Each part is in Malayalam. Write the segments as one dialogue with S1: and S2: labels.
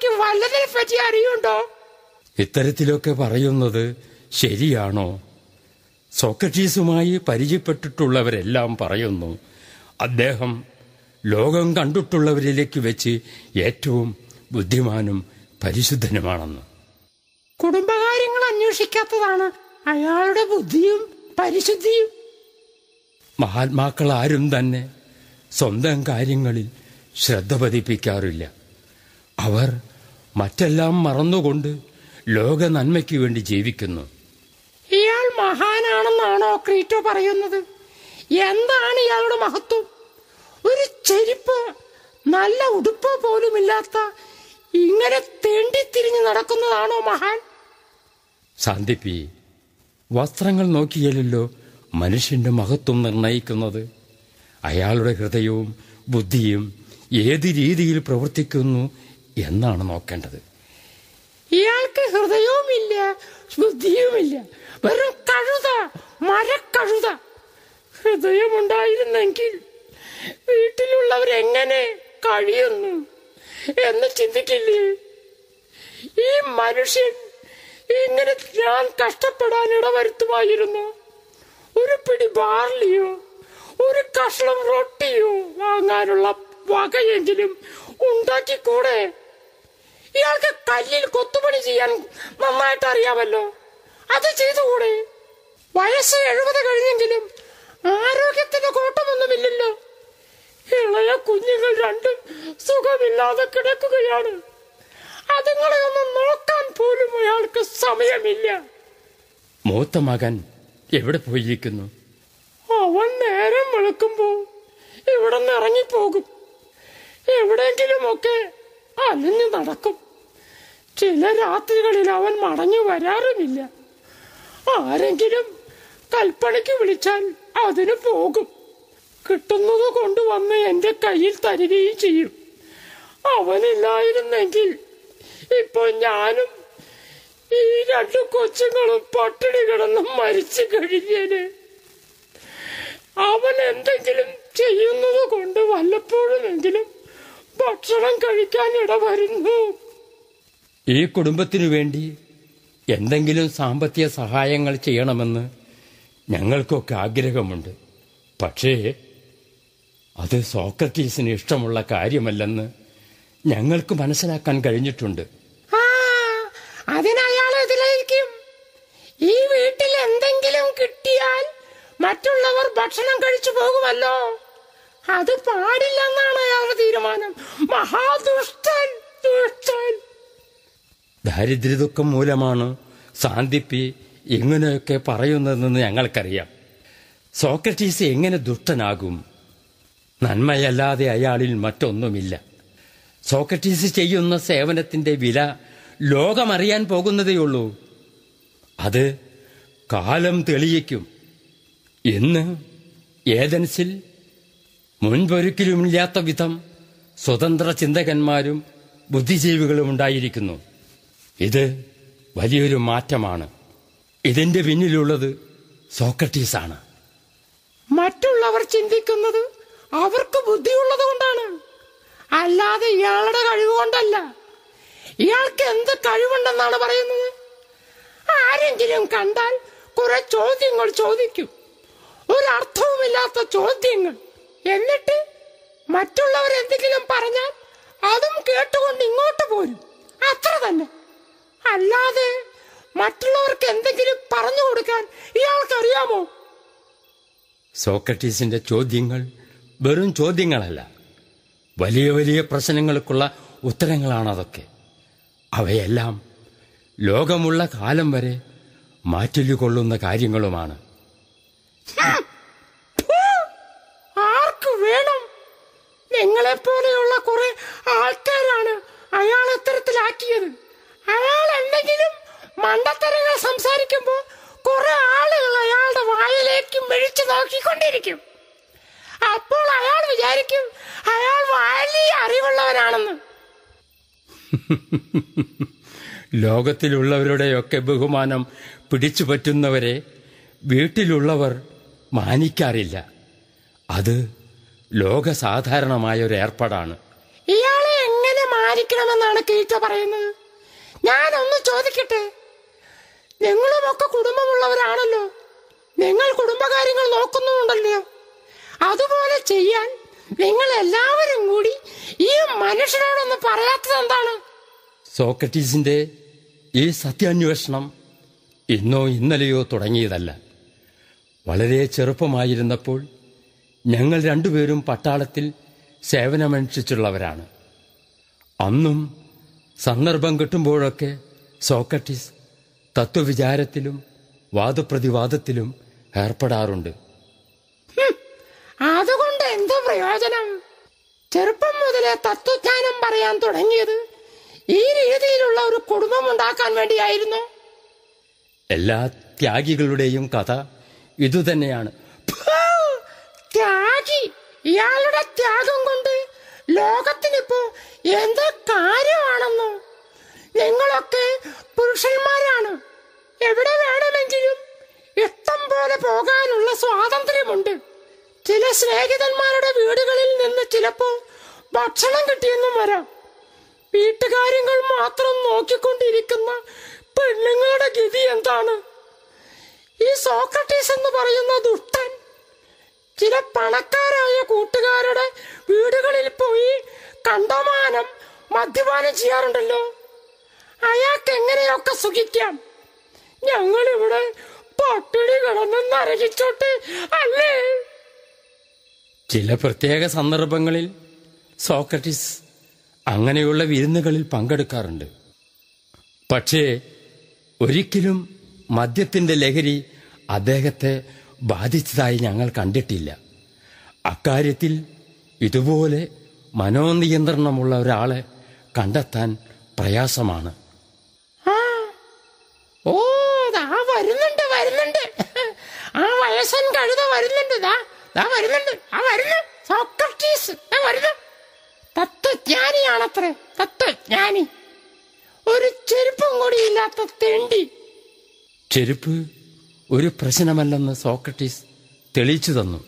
S1: തനിക്ക് വല്ലതിനെ പറ്റി അറിയുണ്ടോ
S2: ഇത്തരത്തിലൊക്കെ പറയുന്നത് ശരിയാണോ സോക്രട്ടീസുമായി പരിചയപ്പെട്ടിട്ടുള്ളവരെല്ലാം പറയുന്നു അദ്ദേഹം ലോകം കണ്ടിട്ടുള്ളവരിലേക്ക് വെച്ച് ഏറ്റവും ബുദ്ധിമാനും പരിശുദ്ധനുമാണെന്ന്
S1: കുടുംബകാര്യങ്ങൾ അന്വേഷിക്കാത്തതാണ് അയാളുടെ ബുദ്ധിയും പരിശുദ്ധിയും
S2: മഹാത്മാക്കൾ ആരും തന്നെ സ്വന്തം കാര്യങ്ങളിൽ ശ്രദ്ധ പതിപ്പിക്കാറില്ല അവർ മറ്റെല്ലാം മറന്നുകൊണ്ട് ലോക നന്മയ്ക്ക് വേണ്ടി ജീവിക്കുന്നു
S1: ഇയാൾ മഹാനാണെന്നാണോ ക്രീറ്റോ പറയുന്നത് എന്താണ് ഇയാളുടെ മഹത്വം ഒരു ചെരിപ്പ് നല്ല ഉടുപ്പ് പോലുമില്ലാത്ത ഇങ്ങനെ തെണ്ടിത്തിരിഞ്ഞ് നടക്കുന്നതാണോ മഹാൻ
S2: ശാന്തിപ്പി വസ്ത്രങ്ങൾ നോക്കിയാലല്ലോ മനുഷ്യന്റെ മഹത്വം നിർണയിക്കുന്നത് അയാളുടെ ഹൃദയവും ബുദ്ധിയും ഏത് രീതിയിൽ പ്രവർത്തിക്കുന്നു എന്നാണ്
S1: നോക്കേണ്ടത് ഇയാൾക്ക് ഹൃദയവുമില്ല ബുദ്ധിയുമില്ല വെറും കഴുത മരക്കഴുത ഹൃദയമുണ്ടായിരുന്നെങ്കിൽ വീട്ടിലുള്ളവരെങ്ങനെ കഴിയുന്നു എന്ന് ചിന്തിക്കില്ലേ ഈ മനുഷ്യൻ ഇങ്ങനെ ഞാൻ കഷ്ടപ്പെടാൻ ഇടവരുത്തുമായിരുന്നു ഒരു പിടി ബാർലിയോ ഒരു കഷ്ണം റൊട്ടിയോ വാങ്ങാനുള്ള വകയെങ്കിലും ഉണ്ടാക്കിക്കൂടെ ഇയാൾക്ക് കല്ലിൽ കൊത്തുപണി ചെയ്യാൻ നന്നായിട്ട് അറിയാമല്ലോ അത് ചെയ്തുകൂടെ വയസ്സ് എഴുപത് കഴിഞ്ഞെങ്കിലും ആരോഗ്യത്തിന് കോട്ടമൊന്നുമില്ലല്ലോ ഇളയ കുഞ്ഞുങ്ങൾ രണ്ടും സുഖമില്ലാതെ കിടക്കുകയാണ് അതുങ്ങളെ ഒന്ന് നോക്കാൻ പോലും അയാൾക്ക് സമയമില്ല
S2: മൂത്ത മകൻ എവിടെ പോയിരിക്കുന്നു
S1: അവൻ നേരം വെളുക്കുമ്പോ ഇവിടെ നിന്ന് ഇറങ്ങിപ്പോകും ഒക്കെ അലഞ്ഞു നടക്കും ചില രാത്രികളിൽ അവൻ മടങ്ങി വരാറുമില്ല ആരെങ്കിലും കൽപ്പണിക്ക് വിളിച്ചാൽ അതിന് പോകും കിട്ടുന്നത് കൊണ്ടുവന്ന് എൻ്റെ കയ്യിൽ തരികയും ചെയ്യും അവനില്ലായിരുന്നെങ്കിൽ ഇപ്പൊ ഞാനും ഈ രണ്ടു കൊച്ചുങ്ങളും പട്ടിണി കിടന്ന് മരിച്ചു കഴിഞ്ഞേന് അവൻ എന്തെങ്കിലും ചെയ്യുന്നത് കൊണ്ട് വല്ലപ്പോഴുമെങ്കിലും ഭക്ഷണം കഴിക്കാൻ ഇടവരുന്നു
S2: ഈ കുടുംബത്തിനു വേണ്ടി എന്തെങ്കിലും സാമ്പത്തിക സഹായങ്ങൾ ചെയ്യണമെന്ന് ഞങ്ങൾക്കൊക്കെ ആഗ്രഹമുണ്ട് പക്ഷേ അത് സോക്രട്ടീസിന് ഇഷ്ടമുള്ള കാര്യമല്ലെന്ന് ഞങ്ങൾക്ക് മനസ്സിലാക്കാൻ കഴിഞ്ഞിട്ടുണ്ട്
S1: അതിനയാൾ ഈ വീട്ടിൽ എന്തെങ്കിലും കിട്ടിയാൽ മറ്റുള്ളവർ ഭക്ഷണം കഴിച്ചു പോകുമല്ലോ അത് പാടില്ലെന്നാണ് അയാളുടെ തീരുമാനം മഹാദുഷ്ടൻ ദുഷ്ടൻ
S2: ദാരിദ്ര്യദുഃഖം മൂലമാണ് സാന്തിപ്പി ഇങ്ങനെയൊക്കെ പറയുന്നതെന്ന് ഞങ്ങൾക്കറിയാം സോക്രട്ടീസ് എങ്ങനെ ദുഷ്ടനാകും നന്മയല്ലാതെ അയാളിൽ മറ്റൊന്നുമില്ല സോക്രട്ടീസ് ചെയ്യുന്ന സേവനത്തിന്റെ വില ലോകമറിയാൻ പോകുന്നതേയുള്ളൂ അത് കാലം തെളിയിക്കും ഇന്ന് ഏതൻസിൽ മുൻപൊരിക്കലുമില്ലാത്ത വിധം സ്വതന്ത്ര ചിന്തകന്മാരും ബുദ്ധിജീവികളും ഉണ്ടായിരിക്കുന്നു ഇത് വലിയൊരു മാറ്റമാണ് ഇതിന്റെ പിന്നിലുള്ളത് സോക്രട്ടീസാണ്
S1: മറ്റുള്ളവർ ചിന്തിക്കുന്നത് അവർക്ക് ബുദ്ധിയുള്ളത് കൊണ്ടാണ് അല്ലാതെ ഇയാളുടെ കഴിവുകൊണ്ടല്ല ഇയാൾക്ക് എന്ത് കഴിവുണ്ടെന്നാണ് പറയുന്നത് ആരെങ്കിലും കണ്ടാൽ കുറെ ചോദ്യങ്ങൾ ചോദിക്കും ഒരർത്ഥവുമില്ലാത്ത ചോദ്യങ്ങൾ എന്നിട്ട് എന്തെങ്കിലും പറഞ്ഞാൽ അതും കേട്ടുകൊണ്ട് ഇങ്ങോട്ട് പോരും അത്ര തന്നെ അല്ലാതെ മറ്റുള്ളവർക്ക് എന്തെങ്കിലും പറഞ്ഞു കൊടുക്കാൻ ഇയാൾക്കറിയാമോ
S2: സോക്രട്ടീസിന്റെ ചോദ്യങ്ങൾ വെറും ചോദ്യങ്ങളല്ല വലിയ വലിയ പ്രശ്നങ്ങൾക്കുള്ള ഉത്തരങ്ങളാണതൊക്കെ അവയെല്ലാം ലോകമുള്ള കാലം വരെ മാറ്റിലുകൊള്ളുന്ന കാര്യങ്ങളുമാണ്
S1: മണ്ടത്തരങ്ങൾ സംസാരിക്കുമ്പോൾ കുറെ ആളുകൾ അയാളുടെ വായിലേക്ക് മെഴിച്ചു നോക്കിക്കൊണ്ടിരിക്കും അപ്പോൾ അയാൾ വിചാരിക്കും അയാൾ വലിയ അറിവുള്ളവനാണെന്ന്
S2: ലോകത്തിലുള്ളവരുടെയൊക്കെ ബഹുമാനം പിടിച്ചു പറ്റുന്നവരെ വീട്ടിലുള്ളവർ മാനിക്കാറില്ല അത് ലോകസാധാരണമായ ഒരു ഏർപ്പാടാണ്
S1: ഇയാളെ എങ്ങനെ മാനിക്കണമെന്നാണ് കീറ്റ പറയുന്നത് ഞാനൊന്ന് ചോദിക്കട്ടെ നിങ്ങളുമൊക്കെ കുടുംബമുള്ളവരാണല്ലോ നിങ്ങൾ കുടുംബകാര്യങ്ങൾ നോക്കുന്നുണ്ടല്ലോ അതുപോലെ ചെയ്യാൻ നിങ്ങൾ എല്ലാവരും കൂടി ഈ മനുഷ്യനോടൊന്ന് പറയാത്തത് എന്താണ്
S2: സോക്രട്ടീസിന്റെ ഈ സത്യാന്വേഷണം ഇന്നോ ഇന്നലെയോ തുടങ്ങിയതല്ല വളരെ ചെറുപ്പമായിരുന്നപ്പോൾ ഞങ്ങൾ രണ്ടുപേരും പട്ടാളത്തിൽ സേവനമനുഷ്ഠിച്ചുള്ളവരാണ് അന്നും സന്ദർഭം കിട്ടുമ്പോഴൊക്കെ സോക്രട്ടീസ് തത്വവിചാരത്തിലും വാദപ്രതിവാദത്തിലും ഏർപ്പെടാറുണ്ട്
S1: അതുകൊണ്ട് എന്ത് പ്രയോജനം ചെറുപ്പം മുതലേ തത്വജ്ഞാനം പറയാൻ തുടങ്ങിയത് ഈ രീതിയിലുള്ള ഒരു കുടുംബം ഉണ്ടാക്കാൻ വേണ്ടിയായിരുന്നു
S2: എല്ലാ ത്യാഗികളുടെയും കഥ ഇതുതന്നെയാണ്
S1: ത്യാഗി ഇയാളുടെ ത്യാഗം കൊണ്ട് ലോകത്തിനിപ്പോ എന്ത് കാര്യമാണെന്നോ നിങ്ങളൊക്കെ പുരുഷന്മാരാണ് എവിടെ വേണമെങ്കിലും ഇഷ്ടം പോലെ പോകാനുള്ള സ്വാതന്ത്ര്യമുണ്ട് ചില സ്നേഹിതന്മാരുടെ വീടുകളിൽ നിന്ന് ചിലപ്പോൾ ഭക്ഷണം കിട്ടിയെന്നും വരാം വീട്ടുകാര്യങ്ങൾ മാത്രം നോക്കിക്കൊണ്ടിരിക്കുന്ന പെണ്ണുങ്ങളുടെ ഗതി എന്താണ് ഈ സോക്രട്ടീസ് എന്ന് പറയുന്ന ദുഷ്ടൻ ചില പണക്കാരായ കൂട്ടുകാരുടെ വീടുകളിൽ പോയി കണ്ടമാനം മദ്യപാനം ചെയ്യാറുണ്ടല്ലോ അയാൾക്ക് എങ്ങനെയൊക്കെ സുഖിക്കാം ഞങ്ങൾ ഇവിടെ പട്ടിണി കിടന്ന് നരകിച്ചോട്ട് അല്ലേ
S2: ചില പ്രത്യേക സന്ദർഭങ്ങളിൽ സോക്രട്ടീസ് അങ്ങനെയുള്ള വിരുന്നുകളിൽ പങ്കെടുക്കാറുണ്ട് പക്ഷേ ഒരിക്കലും മദ്യത്തിന്റെ ലഹരി അദ്ദേഹത്തെ ബാധിച്ചതായി ഞങ്ങൾ കണ്ടിട്ടില്ല അക്കാര്യത്തിൽ ഇതുപോലെ മനോനിയന്ത്രണമുള്ള ഒരാളെ കണ്ടെത്താൻ പ്രയാസമാണ്
S1: വരുന്നുണ്ട് ദാ ദാ വരുന്നുണ്ട് ആ വരുന്നു സോക്രട്ടീസ് ദാ വരുന്നു തത്വജ്ഞാനിയാണത്രേ തത്വജ്ഞാനി ഒരു ചെരുപ്പും കൂടി ഇല്ലാത്ത തെണ്ടി
S2: ചെരുപ്പ് ഒരു പ്രശ്നമല്ലെന്ന് സോക്രട്ടീസ് തെളിയിച്ചു തന്നു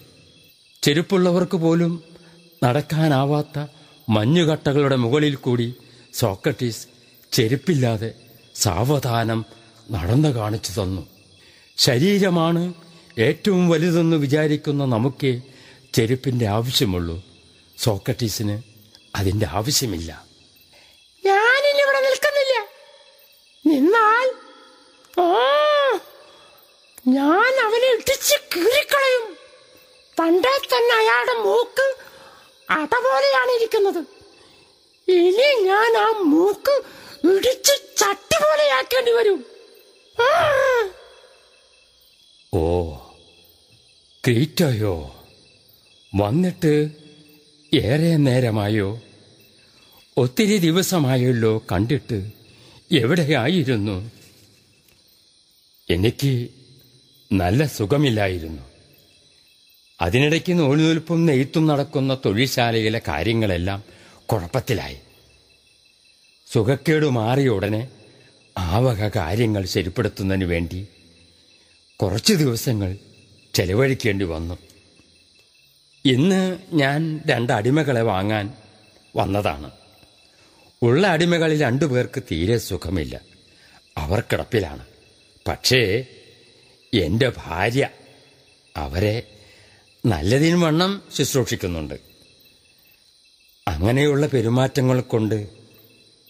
S2: ചെരുപ്പുള്ളവർക്ക് പോലും നടക്കാനാവാത്ത മഞ്ഞുകട്ടകളുടെ മുകളിൽ കൂടി സോക്രട്ടീസ് ചെരുപ്പില്ലാതെ സാവധാനം നടന്നു കാണിച്ചു തന്നു ശരീരമാണ് ഏറ്റവും വലുതെന്ന് വിചാരിക്കുന്ന നമുക്ക് ചെരുപ്പിൻ്റെ ആവശ്യമുള്ളൂ സോക്രട്ടീസിന് അതിൻ്റെ ആവശ്യമില്ല
S1: ഞാനിവിടെ നിൽക്കുന്നില്ല നിന്നാൽ ഓ ഞാൻ അവനെ ഇടിച്ച് കീറിക്കളയും പണ്ടേ തന്നെ അയാളുടെ മൂക്ക് അട ഇരിക്കുന്നത് ഇനി ഞാൻ ആ മൂക്ക് ഇടിച്ച് ചട്ടി പോലെയാക്കേണ്ടി വരും ആ
S2: ഓ ക്രീറ്റോയോ വന്നിട്ട് ഏറെ നേരമായോ ഒത്തിരി ദിവസമായല്ലോ കണ്ടിട്ട് എവിടെയായിരുന്നു എനിക്ക് നല്ല സുഖമില്ലായിരുന്നു അതിനിടയ്ക്ക് നൂൽനൂൽപ്പും നെയ്ത്തും നടക്കുന്ന തൊഴിൽശാലയിലെ കാര്യങ്ങളെല്ലാം കുഴപ്പത്തിലായി സുഖക്കേട് മാറിയ ഉടനെ ആവക കാര്യങ്ങൾ ശരിപ്പെടുത്തുന്നതിന് വേണ്ടി കുറച്ച് ദിവസങ്ങൾ ചെലവഴിക്കേണ്ടി വന്നു ഇന്ന് ഞാൻ രണ്ട് അടിമകളെ വാങ്ങാൻ വന്നതാണ് ഉള്ള അടിമകളിൽ രണ്ടു പേർക്ക് തീരെ സുഖമില്ല അവർ കിടപ്പിലാണ് പക്ഷേ എൻ്റെ ഭാര്യ അവരെ നല്ലതിന് വണ്ണം ശുശ്രൂഷിക്കുന്നുണ്ട് അങ്ങനെയുള്ള പെരുമാറ്റങ്ങൾ കൊണ്ട്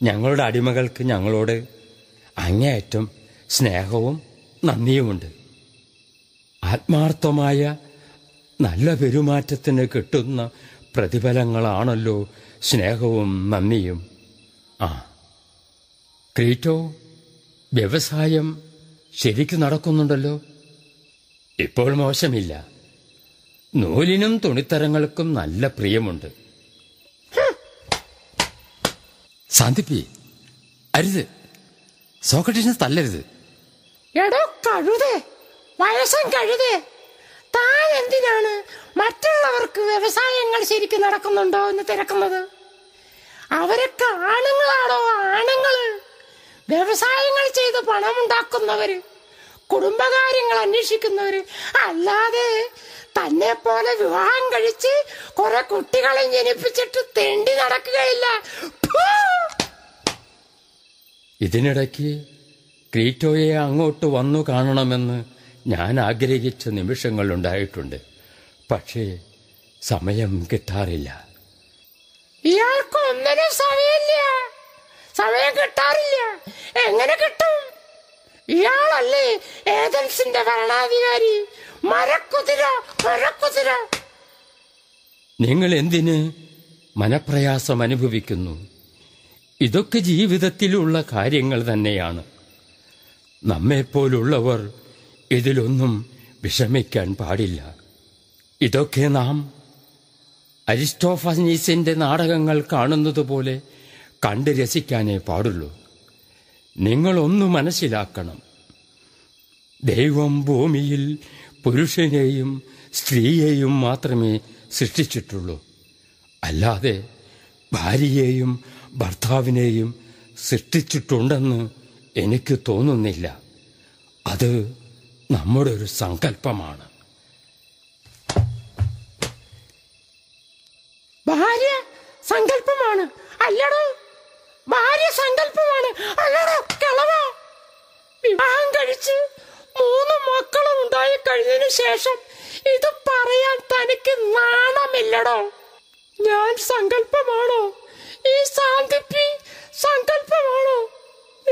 S2: ഞങ്ങളുടെ അടിമകൾക്ക് ഞങ്ങളോട് അങ്ങേയറ്റം സ്നേഹവും നന്ദിയുമുണ്ട് ആത്മാർത്ഥമായ നല്ല പെരുമാറ്റത്തിന് കിട്ടുന്ന പ്രതിഫലങ്ങളാണല്ലോ സ്നേഹവും നന്ദിയും ആ ക്രീറ്റോ വ്യവസായം ശരിക്കു നടക്കുന്നുണ്ടല്ലോ ഇപ്പോൾ മോശമില്ല നൂലിനും തുണിത്തരങ്ങൾക്കും നല്ല പ്രിയമുണ്ട് സാന്തിപ്പി അരുത് സോക്കട്ടീസിനെ തല്ലരുത്
S1: എടോ കഴുതേ വയസ്സം കഴുതേ താൻ എന്തിനാണ് മറ്റുള്ളവർക്ക് വ്യവസായങ്ങൾ ശരിക്കും നടക്കുന്നുണ്ടോ എന്ന് തിരക്കുന്നത് അവരൊക്കെ ആണുങ്ങളാണോ ആണുങ്ങൾ വ്യവസായങ്ങൾ ചെയ്ത് പണമുണ്ടാക്കുന്നവര് കുടുംബകാര്യങ്ങൾ അന്വേഷിക്കുന്നവര് അല്ലാതെ തന്നെ പോലെ വിവാഹം കഴിച്ച് കുറെ കുട്ടികളെ ജനിപ്പിച്ചിട്ട് തെണ്ടി നടക്കുകയില്ല
S2: ഇതിനിടയ്ക്ക് ക്രീറ്റോയെ അങ്ങോട്ട് വന്നു കാണണമെന്ന് ഞാൻ ആഗ്രഹിച്ച നിമിഷങ്ങൾ ഉണ്ടായിട്ടുണ്ട് പക്ഷേ സമയം കിട്ടാറില്ല
S1: ഇയാൾക്ക് സമയമില്ല സമയം കിട്ടാറില്ല എങ്ങനെ കിട്ടും ഇയാളല്ലേ ഏതൻസിന്റെ ഭരണാധികാരി മരക്കുതിര മരക്കുതിര
S2: നിങ്ങൾ എന്തിന് മനപ്രയാസം അനുഭവിക്കുന്നു ഇതൊക്കെ ജീവിതത്തിലുള്ള കാര്യങ്ങൾ തന്നെയാണ് പോലുള്ളവർ ഇതിലൊന്നും വിഷമിക്കാൻ പാടില്ല ഇതൊക്കെ നാം അരിസ്റ്റോഫനീസിൻ്റെ നാടകങ്ങൾ കാണുന്നത് പോലെ കണ്ട് രസിക്കാനേ പാടുള്ളൂ നിങ്ങളൊന്നു മനസ്സിലാക്കണം ദൈവം ഭൂമിയിൽ പുരുഷനെയും സ്ത്രീയെയും മാത്രമേ സൃഷ്ടിച്ചിട്ടുള്ളൂ അല്ലാതെ ഭാര്യയെയും ഭർത്താവിനെയും സൃഷ്ടിച്ചിട്ടുണ്ടെന്ന് എനിക്ക് തോന്നുന്നില്ല അത് നമ്മുടെ ഒരു സങ്കല്പമാണ്
S1: ഭാര്യ സങ്കല്പമാണ് അല്ലടോ ഭാര്യ സങ്കല്പമാണ് അല്ലടോ കിളവ വിവാഹം കഴിച്ച് മൂന്ന് മക്കളും ഉണ്ടായി കഴിഞ്ഞതിന് ശേഷം ഇത് പറയാൻ തനിക്ക് നാണമില്ലടോ ഞാൻ സങ്കല്പമാണോ ഈ സാന്തിപ്പി സങ്കല്പമാണോ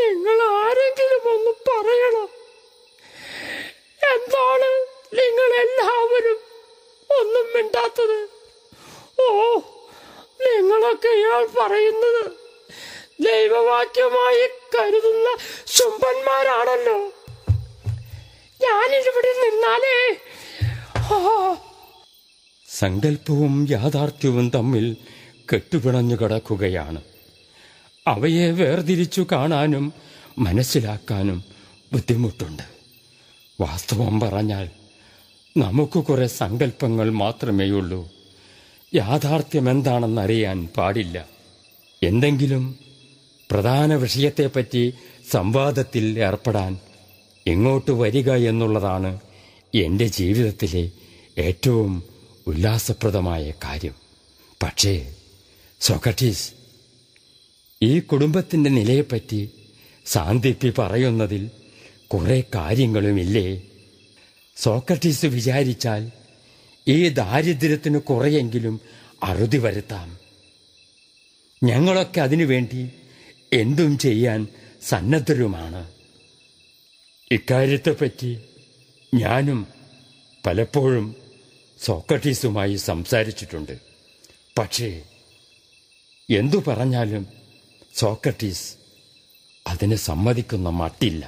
S1: നിങ്ങൾ ആരെങ്കിലും ഒന്ന് പറയണം എന്താണ് നിങ്ങൾ എല്ലാവരും ഒന്നും മിണ്ടാത്തത് ഓ നിങ്ങളൊക്കെ ഇയാൾ പറയുന്നത് ദൈവവാക്യമായി കരുതുന്ന ശുംഭന്മാരാണല്ലോ ഞാനിവിടെ നിന്നാലേ
S2: സങ്കല്പവും യാഥാർത്ഥ്യവും തമ്മിൽ കെട്ടുപിണഞ്ഞു കിടക്കുകയാണ് അവയെ വേർതിരിച്ചു കാണാനും മനസ്സിലാക്കാനും ബുദ്ധിമുട്ടുണ്ട് വാസ്തവം പറഞ്ഞാൽ നമുക്ക് കുറെ സങ്കല്പങ്ങൾ മാത്രമേയുള്ളൂ യാഥാർത്ഥ്യം എന്താണെന്നറിയാൻ പാടില്ല എന്തെങ്കിലും പ്രധാന വിഷയത്തെപ്പറ്റി സംവാദത്തിൽ ഏർപ്പെടാൻ എങ്ങോട്ട് വരിക എന്നുള്ളതാണ് എൻ്റെ ജീവിതത്തിലെ ഏറ്റവും ഉല്ലാസപ്രദമായ കാര്യം പക്ഷേ സോക്രട്ടീസ് ഈ കുടുംബത്തിൻ്റെ നിലയെപ്പറ്റി സാന്ദിപ്പി പറയുന്നതിൽ കുറെ കാര്യങ്ങളുമില്ലേ സോക്രട്ടീസ് വിചാരിച്ചാൽ ഈ ദാരിദ്ര്യത്തിന് കുറെയെങ്കിലും അറുതി വരുത്താം ഞങ്ങളൊക്കെ അതിനുവേണ്ടി എന്തും ചെയ്യാൻ സന്നദ്ധരുമാണ് ഇക്കാര്യത്തെപ്പറ്റി ഞാനും പലപ്പോഴും സോക്രട്ടീസുമായി സംസാരിച്ചിട്ടുണ്ട് പക്ഷേ എന്തു പറഞ്ഞാലും സോക്രട്ടീസ് അതിന് സമ്മതിക്കുന്ന മട്ടില്ല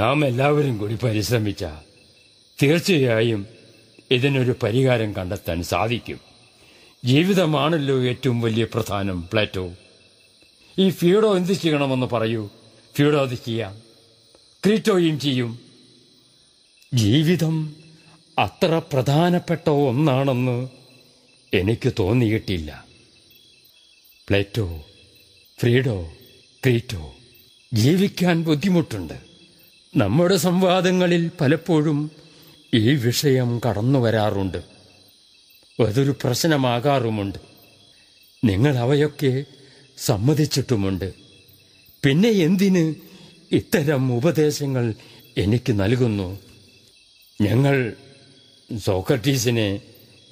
S2: നാം എല്ലാവരും കൂടി പരിശ്രമിച്ചാൽ തീർച്ചയായും ഇതിനൊരു പരിഹാരം കണ്ടെത്താൻ സാധിക്കും ജീവിതമാണല്ലോ ഏറ്റവും വലിയ പ്രധാനം പ്ലേറ്റോ ഈ ഫീഡോ എന്ത് ചെയ്യണമെന്ന് പറയൂ ഫ്യൂഡോ അത് ചെയ്യാം ക്രീറ്റോയും ചെയ്യും ജീവിതം അത്ര പ്രധാനപ്പെട്ട ഒന്നാണെന്ന് എനിക്ക് തോന്നിയിട്ടില്ല പ്ലേറ്റോ ഫ്രീഡോ ക്രീറ്റോ ജീവിക്കാൻ ബുദ്ധിമുട്ടുണ്ട് നമ്മുടെ സംവാദങ്ങളിൽ പലപ്പോഴും ഈ വിഷയം കടന്നു വരാറുണ്ട് അതൊരു പ്രശ്നമാകാറുമുണ്ട് നിങ്ങൾ അവയൊക്കെ സമ്മതിച്ചിട്ടുമുണ്ട് പിന്നെ എന്തിന് ഇത്തരം ഉപദേശങ്ങൾ എനിക്ക് നൽകുന്നു ഞങ്ങൾ സോക്രട്ടീസിനെ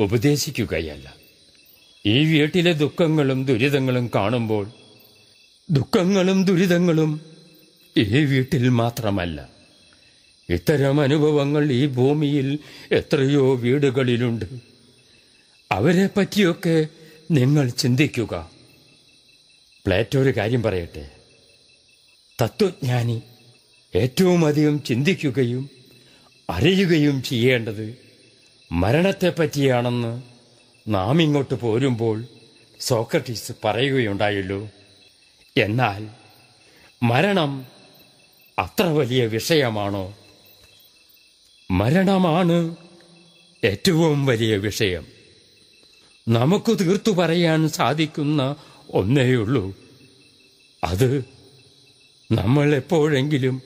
S2: ഉപദേശിക്കുകയല്ല ഈ വീട്ടിലെ ദുഃഖങ്ങളും ദുരിതങ്ങളും കാണുമ്പോൾ ദുഃഖങ്ങളും ദുരിതങ്ങളും ഈ വീട്ടിൽ മാത്രമല്ല ഇത്തരം അനുഭവങ്ങൾ ഈ ഭൂമിയിൽ എത്രയോ വീടുകളിലുണ്ട് അവരെ പറ്റിയൊക്കെ നിങ്ങൾ ചിന്തിക്കുക പ്ലേറ്റോ ഒരു കാര്യം പറയട്ടെ തത്വജ്ഞാനി ഏറ്റവും അധികം ചിന്തിക്കുകയും അറിയുകയും ചെയ്യേണ്ടത് മരണത്തെ പറ്റിയാണെന്ന് നാം ഇങ്ങോട്ട് പോരുമ്പോൾ സോക്രട്ടീസ് പറയുകയുണ്ടായല്ലോ എന്നാൽ മരണം അത്ര വലിയ വിഷയമാണോ മരണമാണ് ഏറ്റവും വലിയ വിഷയം നമുക്ക് തീർത്തു പറയാൻ സാധിക്കുന്ന ഒന്നേയുള്ളൂ അത് നമ്മൾ എപ്പോഴെങ്കിലും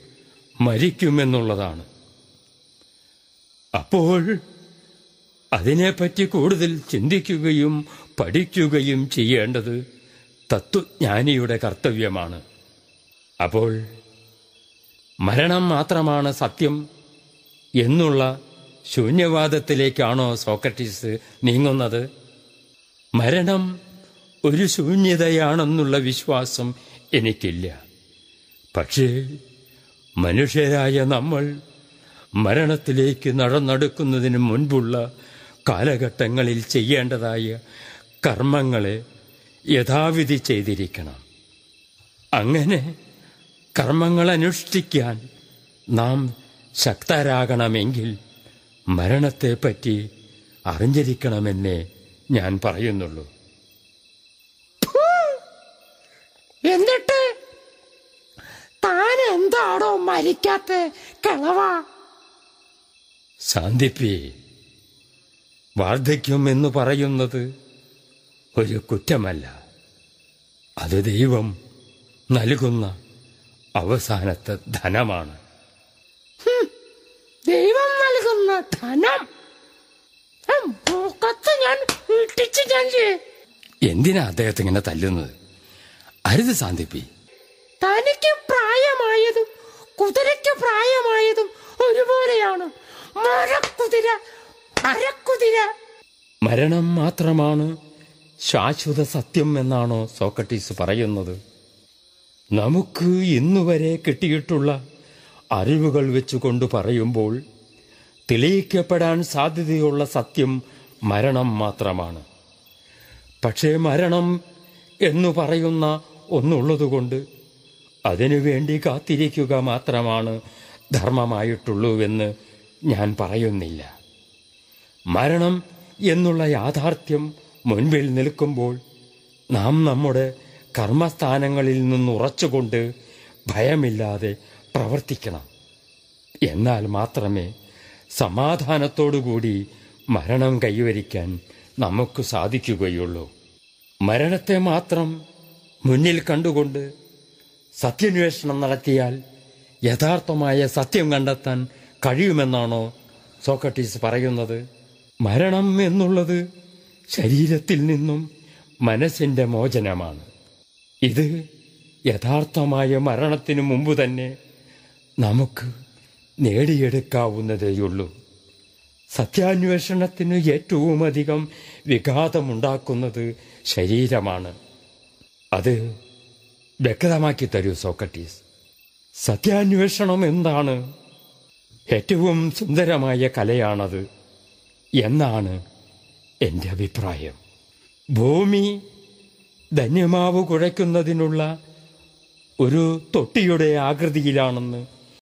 S2: മരിക്കുമെന്നുള്ളതാണ് അപ്പോൾ അതിനെപ്പറ്റി കൂടുതൽ ചിന്തിക്കുകയും പഠിക്കുകയും ചെയ്യേണ്ടത് തത്വജ്ഞാനിയുടെ കർത്തവ്യമാണ് അപ്പോൾ മരണം മാത്രമാണ് സത്യം എന്നുള്ള ശൂന്യവാദത്തിലേക്കാണോ സോക്രട്ടീസ് നീങ്ങുന്നത് മരണം ഒരു ശൂന്യതയാണെന്നുള്ള വിശ്വാസം എനിക്കില്ല പക്ഷേ മനുഷ്യരായ നമ്മൾ മരണത്തിലേക്ക് നടന്നെടുക്കുന്നതിന് മുൻപുള്ള കാലഘട്ടങ്ങളിൽ ചെയ്യേണ്ടതായ കർമ്മങ്ങളെ യഥാവിധി ചെയ്തിരിക്കണം അങ്ങനെ കർമ്മങ്ങൾ അനുഷ്ഠിക്കാൻ നാം ശക്തരാകണമെങ്കിൽ മരണത്തെപ്പറ്റി അറിഞ്ഞിരിക്കണമെന്നേ ഞാൻ പറയുന്നുള്ളൂ
S1: എന്നിട്ട് താൻ എന്താണോ മരിക്കാത്ത കിളവ
S2: ശാന്തിപ്പി വാർദ്ധക്യം എന്ന് പറയുന്നത് ഒരു കുറ്റമല്ല അത് ദൈവം നൽകുന്ന അവസാനത്തെ ധനമാണ്
S1: ദൈവം നൽകുന്ന ധനം മൂക്കത്ത് ഞാൻ ഇട്ടിച്ച്
S2: എന്തിനാ അദ്ദേഹത്തെ ഇങ്ങനെ തല്ലുന്നത് അരുത് സാന്ദിപ്പി
S1: തനിക്ക് പ്രായമായതും കുതിരയ്ക്ക് പ്രായമായതും ഒരുപോലെയാണ് മരക്കുതിര
S2: മരണം മാത്രമാണ് ശാശ്വത സത്യം എന്നാണോ സോക്രട്ടീസ് പറയുന്നത് നമുക്ക് ഇന്നുവരെ കിട്ടിയിട്ടുള്ള അറിവുകൾ വെച്ചുകൊണ്ട് പറയുമ്പോൾ തെളിയിക്കപ്പെടാൻ സാധ്യതയുള്ള സത്യം മരണം മാത്രമാണ് പക്ഷേ മരണം എന്നു പറയുന്ന ഒന്നുള്ളതുകൊണ്ട് അതിനുവേണ്ടി കാത്തിരിക്കുക മാത്രമാണ് ധർമ്മമായിട്ടുള്ളൂവെന്ന് ഞാൻ പറയുന്നില്ല മരണം എന്നുള്ള യാഥാർത്ഥ്യം മുൻപിൽ നിൽക്കുമ്പോൾ നാം നമ്മുടെ കർമ്മസ്ഥാനങ്ങളിൽ നിന്നുറച്ചുകൊണ്ട് ഭയമില്ലാതെ പ്രവർത്തിക്കണം എന്നാൽ മാത്രമേ സമാധാനത്തോടുകൂടി മരണം കൈവരിക്കാൻ നമുക്ക് സാധിക്കുകയുള്ളൂ മരണത്തെ മാത്രം മുന്നിൽ കണ്ടുകൊണ്ട് സത്യന്വേഷണം നടത്തിയാൽ യഥാർത്ഥമായ സത്യം കണ്ടെത്താൻ കഴിയുമെന്നാണോ സോക്രട്ടീസ് പറയുന്നത് മരണം എന്നുള്ളത് ശരീരത്തിൽ നിന്നും മനസ്സിൻ്റെ മോചനമാണ് ഇത് യഥാർത്ഥമായ മരണത്തിനു മുമ്പ് തന്നെ നമുക്ക് നേടിയെടുക്കാവുന്നതേയുള്ളൂ സത്യാന്വേഷണത്തിന് ഏറ്റവുമധികം വിഘാതമുണ്ടാക്കുന്നത് ശരീരമാണ് അത് വ്യക്തമാക്കി തരൂ സോക്രട്ടീസ് സത്യാന്വേഷണം എന്താണ് ഏറ്റവും സുന്ദരമായ കലയാണത് എന്നാണ് എൻ്റെ അഭിപ്രായം ഭൂമി ധന്യമാവ് കുഴയ്ക്കുന്നതിനുള്ള ഒരു തൊട്ടിയുടെ ആകൃതിയിലാണെന്ന്